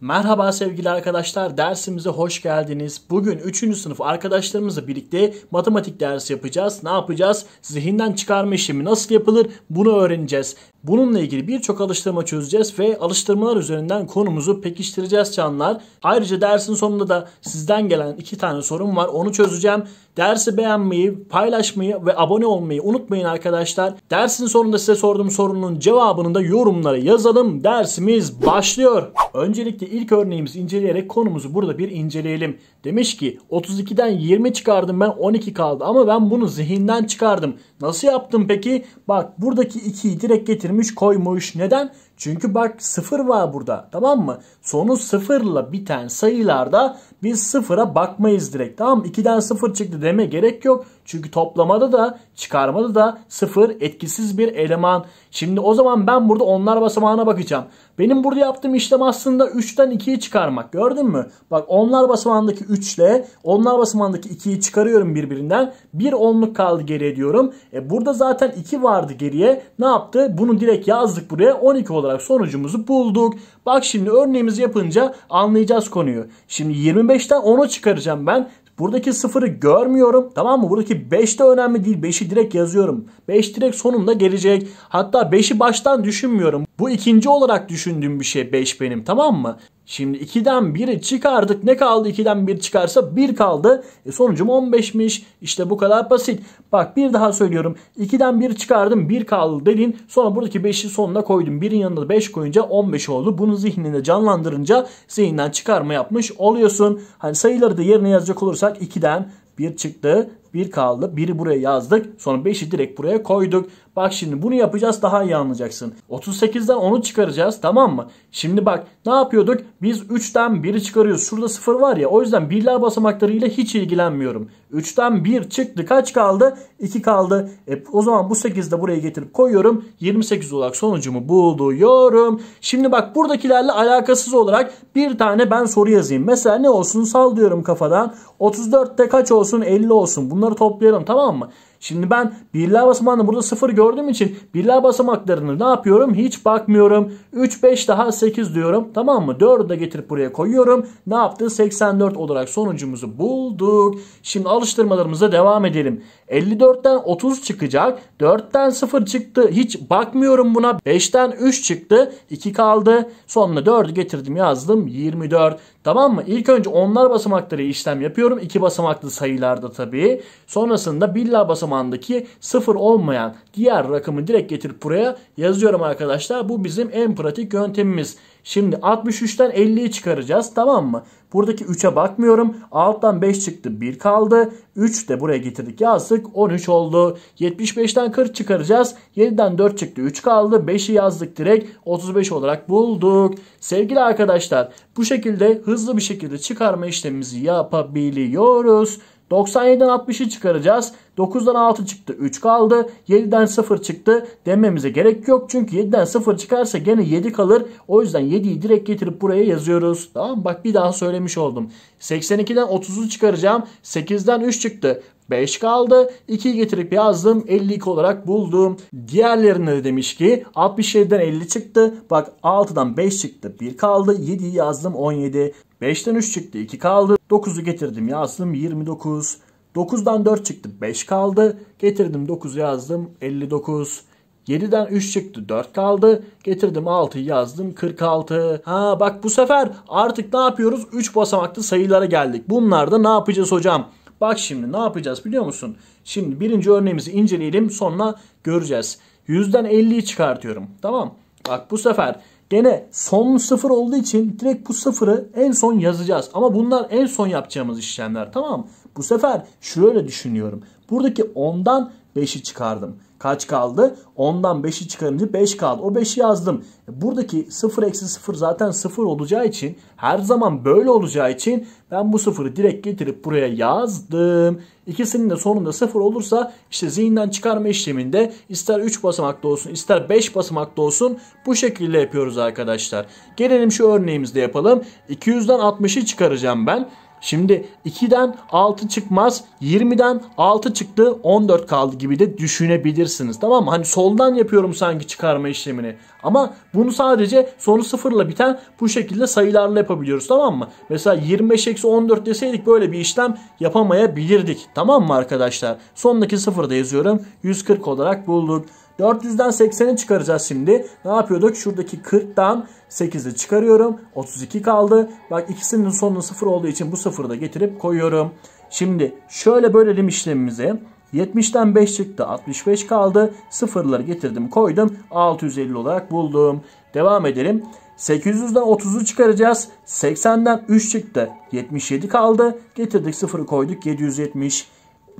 Merhaba sevgili arkadaşlar, dersimize hoş geldiniz. Bugün 3. sınıf arkadaşlarımızla birlikte matematik dersi yapacağız. Ne yapacağız? Zihinden çıkarma işlemi nasıl yapılır? Bunu öğreneceğiz. Bununla ilgili birçok alıştırma çözeceğiz ve alıştırmalar üzerinden konumuzu pekiştireceğiz canlar. Ayrıca dersin sonunda da sizden gelen iki tane sorum var. Onu çözeceğim. Dersi beğenmeyi, paylaşmayı ve abone olmayı unutmayın arkadaşlar. Dersin sonunda size sorduğum sorunun cevabını da yorumlara yazalım. Dersimiz başlıyor. Öncelikle ilk örneğimizi inceleyerek konumuzu burada bir inceleyelim. Demiş ki 32'den 20 çıkardım ben 12 kaldı ama ben bunu zihinden çıkardım. Nasıl yaptım peki? Bak buradaki 2'yi direkt getirmiş koymuş. Neden? Çünkü bak sıfır var burada tamam mı? Sonu sıfırla biten sayılarda biz sıfıra bakmayız direkt tamam mı? 2'den sıfır çıktı deme gerek yok. Çünkü toplamada da çıkarmada da sıfır etkisiz bir eleman. Şimdi o zaman ben burada onlar basamağına bakacağım. Benim burada yaptığım işlem aslında 3'ten 2'yi çıkarmak gördün mü? Bak onlar basamağındaki 3 ile onlar basamağındaki 2'yi çıkarıyorum birbirinden. Bir onluk kaldı geriye diyorum. E burada zaten 2 vardı geriye. Ne yaptı? Bunu direkt yazdık buraya 12 olarak olarak sonucumuzu bulduk. Bak şimdi örneğimizi yapınca anlayacağız konuyu. Şimdi 25'ten 10'u çıkaracağım ben. Buradaki sıfırı görmüyorum. Tamam mı? Buradaki 5 de önemli değil. 5'i direkt yazıyorum. 5 direkt sonunda gelecek. Hatta 5'i baştan düşünmüyorum. Bu ikinci olarak düşündüğüm bir şey 5 benim tamam mı? Şimdi 2'den 1'i çıkardık. Ne kaldı 2'den 1 çıkarsa 1 kaldı. E sonucum 15'miş. İşte bu kadar basit. Bak bir daha söylüyorum. 2'den 1 çıkardım 1 kaldı dedin. Sonra buradaki 5'i sonuna koydum. 1'in yanında 5 koyunca 15 oldu. Bunu zihninde canlandırınca zihinden çıkarma yapmış oluyorsun. Hani sayıları da yerine yazacak olursak 2'den 1 çıktı. Bir kaldı. Biri buraya yazdık. Sonra 5'i direkt buraya koyduk. Bak şimdi bunu yapacağız daha iyi anlayacaksın. 38'den 10'u çıkaracağız tamam mı? Şimdi bak ne yapıyorduk? Biz 3'ten 1'i çıkarıyoruz. Şurada 0 var ya o yüzden birler basamaklarıyla hiç ilgilenmiyorum. 3'ten 1 çıktı. Kaç kaldı? 2 kaldı. E, o zaman bu 8'i de buraya getirip koyuyorum. 28 olarak sonucumu buluyorum. Şimdi bak buradakilerle alakasız olarak bir tane ben soru yazayım. Mesela ne olsun? Sal diyorum kafadan. 34'te kaç olsun? 50 olsun. Bunu Bunları toplayalım tamam mı? Şimdi ben birler basamağında burada sıfır gördüğüm için birler basamaklarını ne yapıyorum? Hiç bakmıyorum. 3, 5 daha 8 diyorum. Tamam mı? 4'ü de getirip buraya koyuyorum. Ne yaptı? 84 olarak sonucumuzu bulduk. Şimdi alıştırmalarımıza devam edelim. 54'ten 30 çıkacak. 4'ten 0 çıktı. Hiç bakmıyorum buna. 5'ten 3 çıktı. 2 kaldı. Sonuna 4'ü getirdim yazdım. 24. Tamam mı? İlk önce onlar basamakları işlem yapıyorum. 2 basamaklı sayılarda tabii. Sonrasında birler basamakları basamandaki sıfır olmayan diğer rakamı direkt getirip buraya yazıyorum arkadaşlar. Bu bizim en pratik yöntemimiz. Şimdi 63'ten 50'yi çıkaracağız tamam mı? Buradaki 3'e bakmıyorum. Alttan 5 çıktı 1 kaldı. 3 de buraya getirdik yazdık 13 oldu. 75'ten 40 çıkaracağız. 7'den 4 çıktı 3 kaldı. 5'i yazdık direkt 35 olarak bulduk. Sevgili arkadaşlar bu şekilde hızlı bir şekilde çıkarma işlemimizi yapabiliyoruz. 97'den 60'ı çıkaracağız. 9'dan 6 çıktı 3 kaldı. 7'den 0 çıktı dememize gerek yok. Çünkü 7'den 0 çıkarsa gene 7 kalır. O yüzden 7'yi direkt getirip buraya yazıyoruz. Tamam bak bir daha söylemiş oldum. 82'den 30'u çıkaracağım. 8'den 3 çıktı. 5 kaldı. 2'yi getirip yazdım. 52 olarak buldum. Diğerlerine de demiş ki 67'den 50 çıktı. Bak 6'dan 5 çıktı. 1 kaldı. 7'yi yazdım 17. 5'ten 3 çıktı 2 kaldı. 9'u getirdim yazdım 29. 9'dan 4 çıktı 5 kaldı. Getirdim 9'u yazdım 59. 7'den 3 çıktı 4 kaldı. Getirdim 6'yı yazdım 46. Ha bak bu sefer artık ne yapıyoruz? 3 basamaklı sayılara geldik. Bunlarda ne yapacağız hocam? Bak şimdi ne yapacağız biliyor musun? Şimdi birinci örneğimizi inceleyelim sonra göreceğiz. 100'den 50'yi çıkartıyorum. Tamam. Bak bu sefer Gene son sıfır olduğu için direkt bu sıfırı en son yazacağız. Ama bunlar en son yapacağımız işlemler tamam Bu sefer şöyle düşünüyorum. Buradaki 10'dan 5'i çıkardım kaç kaldı? 10'dan 5'i çıkarınca 5 kaldı. O 5'i yazdım. E, buradaki 0 eksi 0 zaten 0 olacağı için her zaman böyle olacağı için ben bu 0'ı direkt getirip buraya yazdım. İkisinin de sonunda 0 olursa işte zihinden çıkarma işleminde ister 3 basamakta olsun ister 5 basamakta olsun bu şekilde yapıyoruz arkadaşlar. Gelelim şu örneğimizde yapalım. 200'den 60'ı çıkaracağım ben. Şimdi 2'den 6 çıkmaz. 20'den 6 çıktı. 14 kaldı gibi de düşünebilirsiniz. Tamam mı? Hani soldan yapıyorum sanki çıkarma işlemini. Ama bunu sadece sonu sıfırla biten bu şekilde sayılarla yapabiliyoruz. Tamam mı? Mesela 25-14 deseydik böyle bir işlem yapamayabilirdik. Tamam mı arkadaşlar? Sondaki sıfırda yazıyorum. 140 olarak bulduk. 400'den 80'i çıkaracağız şimdi. Ne yapıyorduk? Şuradaki 40'tan 8'i çıkarıyorum. 32 kaldı. Bak ikisinin sonu 0 olduğu için bu 0'ı da getirip koyuyorum. Şimdi şöyle bölelim işlemimizi. 70'ten 5 çıktı 65 kaldı. Sıfırları getirdim koydum 650 olarak buldum. Devam edelim. 800'den 30'u çıkaracağız. 80'den 3 çıktı 77 kaldı. Getirdik sıfırı koyduk 770.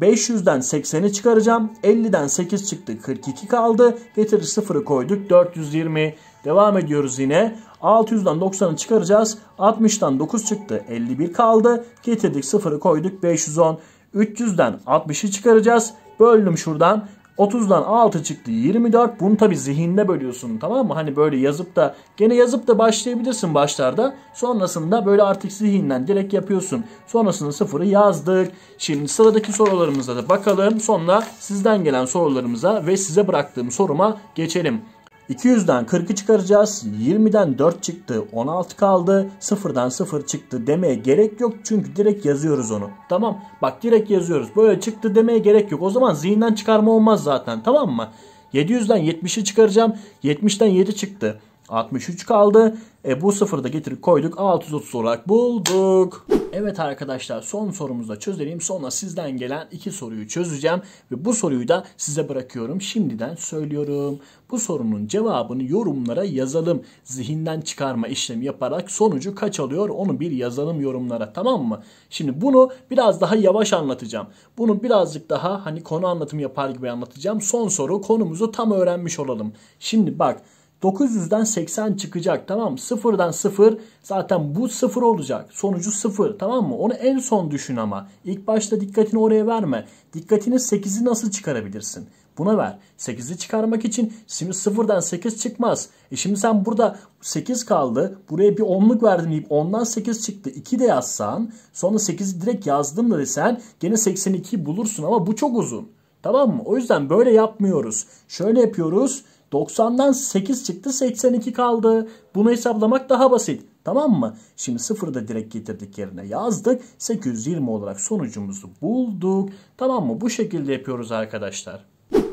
500'den 80'i çıkaracağım. 50'den 8 çıktı 42 kaldı. Getirir 0'ı koyduk 420. Devam ediyoruz yine. 600'den 90'ı çıkaracağız. 60'dan 9 çıktı 51 kaldı. Getirdik 0'ı koyduk 510. 300'den 60'ı çıkaracağız. Böldüm şuradan. 30'dan 6 çıktı 24. Bunu tabi zihinde bölüyorsun tamam mı? Hani böyle yazıp da gene yazıp da başlayabilirsin başlarda. Sonrasında böyle artık zihinden direkt yapıyorsun. Sonrasında sıfırı yazdık. Şimdi sıradaki sorularımıza da bakalım. Sonra sizden gelen sorularımıza ve size bıraktığım soruma geçelim. 200'den 40'ı çıkaracağız. 20'den 4 çıktı. 16 kaldı. 0'dan 0 çıktı demeye gerek yok. Çünkü direkt yazıyoruz onu. Tamam. Bak direkt yazıyoruz. Böyle çıktı demeye gerek yok. O zaman zihinden çıkarma olmaz zaten. Tamam mı? 700'den 70'i çıkaracağım. 70'den 7 çıktı. 63 kaldı. E, bu sıfırı da getirip koyduk. 630 olarak bulduk. Evet arkadaşlar son sorumuzda çözelim. Sonra sizden gelen iki soruyu çözeceğim. Ve bu soruyu da size bırakıyorum. Şimdiden söylüyorum. Bu sorunun cevabını yorumlara yazalım. Zihinden çıkarma işlemi yaparak sonucu kaç alıyor onu bir yazalım yorumlara tamam mı? Şimdi bunu biraz daha yavaş anlatacağım. Bunu birazcık daha hani konu anlatımı yapar gibi anlatacağım. Son soru konumuzu tam öğrenmiş olalım. Şimdi bak 900'den 80 çıkacak tamam mı? Sıfırdan sıfır zaten bu sıfır olacak. Sonucu sıfır tamam mı? Onu en son düşün ama. İlk başta dikkatini oraya verme. Dikkatini 8'i nasıl çıkarabilirsin? Buna ver. 8'i çıkarmak için şimdi sıfırdan 8 çıkmaz. E şimdi sen burada 8 kaldı. Buraya bir 10'luk verdim deyip 10'dan 8 çıktı. 2 de yazsan sonra 8'i direkt yazdım da desen gene 82 bulursun ama bu çok uzun. Tamam mı? O yüzden böyle yapmıyoruz. Şöyle yapıyoruz. 90'dan 8 çıktı 82 kaldı. Bunu hesaplamak daha basit. Tamam mı? Şimdi sıfırı da direkt getirdik yerine yazdık. 820 olarak sonucumuzu bulduk. Tamam mı? Bu şekilde yapıyoruz arkadaşlar.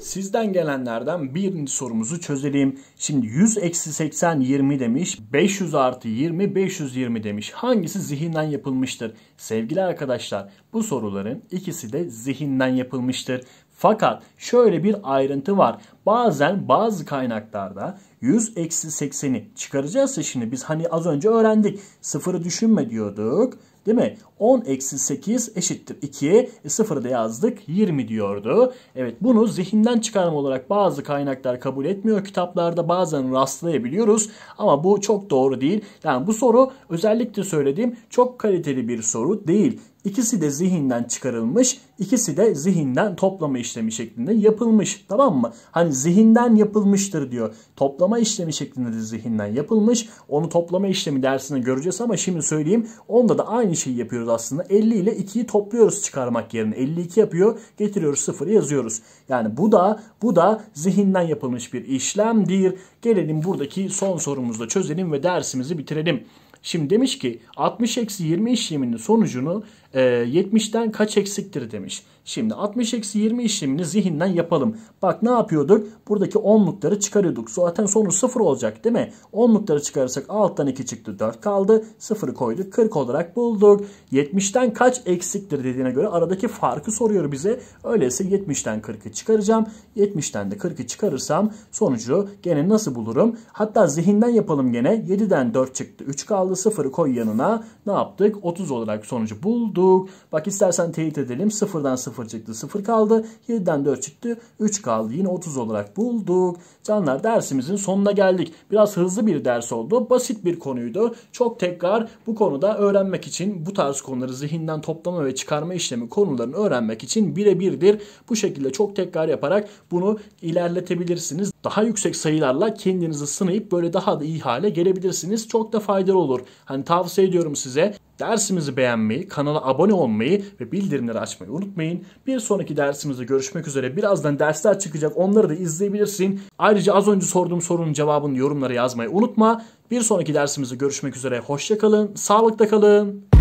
Sizden gelenlerden birinci sorumuzu çözelim. Şimdi 100 eksi 80 20 demiş. 500 artı 20 520 demiş. Hangisi zihinden yapılmıştır? Sevgili arkadaşlar bu soruların ikisi de zihinden yapılmıştır. Fakat şöyle bir ayrıntı var. Bazen bazı kaynaklarda 100 eksi 80'i çıkaracağız ya şimdi biz hani az önce öğrendik. Sıfırı düşünme diyorduk. Değil mi? 10 eksi 8 eşittir 2. E, sıfırı da yazdık 20 diyordu. Evet bunu zihinden çıkarma olarak bazı kaynaklar kabul etmiyor. Kitaplarda bazen rastlayabiliyoruz. Ama bu çok doğru değil. Yani bu soru özellikle söylediğim çok kaliteli bir soru değil. İkisi de zihinden çıkarılmış, ikisi de zihinden toplama işlemi şeklinde yapılmış. Tamam mı? Hani zihinden yapılmıştır diyor. Toplama işlemi şeklinde de zihinden yapılmış. Onu toplama işlemi dersinde göreceğiz ama şimdi söyleyeyim. Onda da aynı şeyi yapıyoruz aslında. 50 ile 2'yi topluyoruz çıkarmak yerine. 52 yapıyor. Getiriyoruz 0'ı yazıyoruz. Yani bu da bu da zihinden yapılmış bir işlemdir. Gelelim buradaki son sorumuzda çözelim ve dersimizi bitirelim. Şimdi demiş ki 60-20 işleminin sonucunu e, 70'ten kaç eksiktir demiş. Şimdi 60 eksi 20 işlemini zihinden yapalım. Bak ne yapıyorduk? Buradaki 10'lukları çıkarıyorduk. Zaten sonu 0 olacak değil mi? 10'lukları çıkarırsak alttan 2 çıktı 4 kaldı. 0'ı koyduk 40 olarak bulduk. 70'ten kaç eksiktir dediğine göre aradaki farkı soruyor bize. Öyleyse 70'ten 40'ı çıkaracağım. 70'ten de 40'ı çıkarırsam sonucu gene nasıl bulurum? Hatta zihinden yapalım gene. 7'den 4 çıktı 3 kaldı 0'ı koy yanına. Ne yaptık? 30 olarak sonucu bulduk bulduk. Bak istersen teyit edelim. Sıfırdan sıfır çıktı. Sıfır kaldı. 7'den 4 çıktı. 3 kaldı. Yine 30 olarak bulduk. Canlar dersimizin sonuna geldik. Biraz hızlı bir ders oldu. Basit bir konuydu. Çok tekrar bu konuda öğrenmek için bu tarz konuları zihinden toplama ve çıkarma işlemi konularını öğrenmek için birebirdir. Bu şekilde çok tekrar yaparak bunu ilerletebilirsiniz daha yüksek sayılarla kendinizi sınayıp böyle daha da iyi hale gelebilirsiniz. Çok da faydalı olur. Hani tavsiye ediyorum size. Dersimizi beğenmeyi, kanala abone olmayı ve bildirimleri açmayı unutmayın. Bir sonraki dersimizde görüşmek üzere. Birazdan dersler çıkacak. Onları da izleyebilirsin. Ayrıca az önce sorduğum sorunun cevabını yorumlara yazmayı unutma. Bir sonraki dersimizde görüşmek üzere. Hoşçakalın, sağlıkta kalın.